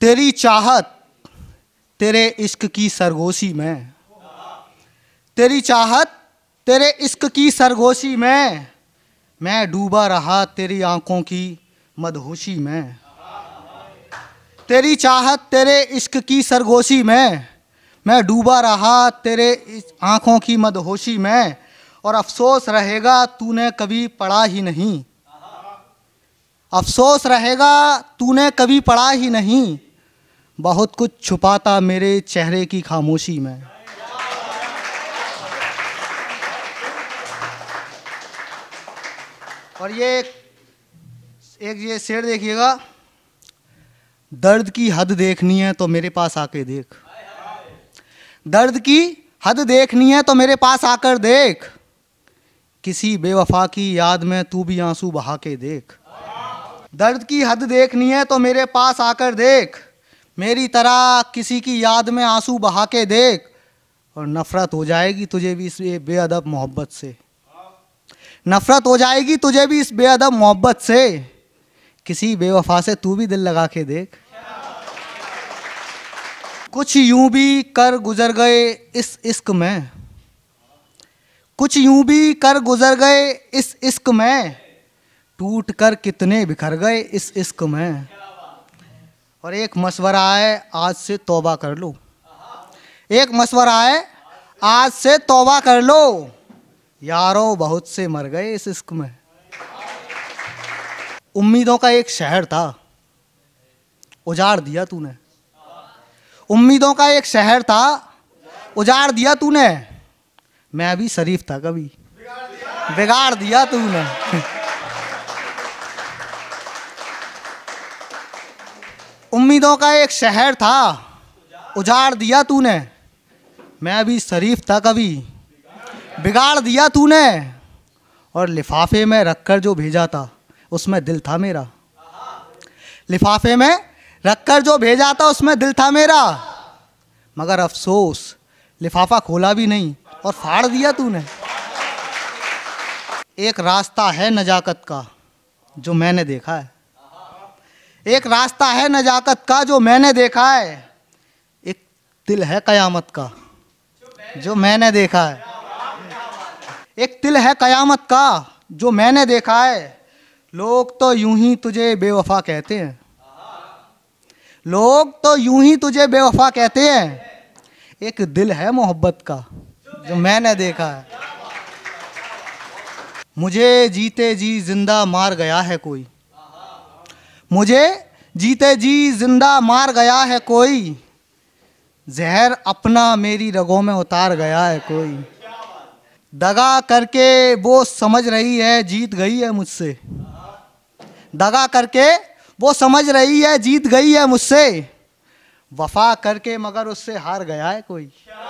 तेरी चाहत तेरे इश्क की सरगोशी में तेरी चाहत तेरे इश्क की सरगोशी में मैं डूबा रहा तेरी आंखों की मदहोशी में तेरी चाहत तेरे इश्क की सरगोशी में मैं डूबा रहा तेरे आँखों की मदहोशी में और अफसोस रहेगा तूने कभी पढ़ा ही नहीं अफसोस रहेगा तूने कभी पढ़ा ही नहीं बहुत कुछ छुपाता मेरे चेहरे की खामोशी में और ये एक ये शेर देखिएगा दर्द की हद देखनी है तो मेरे पास आके देख दर्द की हद देखनी है तो मेरे पास आकर देख किसी बेवफा की याद में तू भी आंसू बहा के देख दर्द की हद देखनी है तो मेरे पास आकर देख मेरी तरह किसी की याद में आंसू बहा के देख और नफ़रत हो जाएगी तुझे भी इस बेअदब मोहब्बत से नफ़रत हो जाएगी तुझे भी इस बेअदब मोहब्बत से किसी बेवफा से तू भी दिल लगा के देख कुछ यूं भी कर गुजर गए इस इश्क में कुछ यूं भी कर गुजर गए इस इश्क में टूट कर कितने बिखर गए इस इश्क में और एक मशवरा है आज से तोबा कर लो एक मशवरा है आज से तोबा कर लो यारों बहुत से मर गए इस इश्क में उम्मीदों का एक शहर था उजाड़ दिया तूने उम्मीदों का एक शहर था उजाड़ दिया तूने मैं भी शरीफ था कभी बिगाड़ दिया तूने उम्मीदों का एक शहर था उजाड़ दिया तूने मैं अभी शरीफ था कभी बिगाड़ दिया तूने और लिफाफे में रख कर जो भेजा था उसमें दिल था मेरा लिफाफे में रख कर जो भेजा था उसमें दिल था मेरा मगर अफसोस लिफाफा खोला भी नहीं और फाड़ दिया तूने एक रास्ता है नजाकत का जो मैंने देखा है एक रास्ता है नजाकत का जो मैंने देखा है एक तिल है कयामत का जो मैंने देखा है एक तिल है कयामत का जो मैंने देखा है लोग तो यूं ही तुझे बेवफा कहते हैं लोग तो यूं ही तुझे बेवफा कहते हैं एक दिल है मोहब्बत का जो मैंने देखा है मुझे जीते जी जिंदा मार गया है कोई मुझे जीते जी जिंदा मार गया है कोई जहर अपना मेरी रगों में उतार गया है कोई दगा करके वो समझ रही है जीत गई है मुझसे दगा करके वो समझ रही है जीत गई है मुझसे वफा करके मगर उससे हार गया है कोई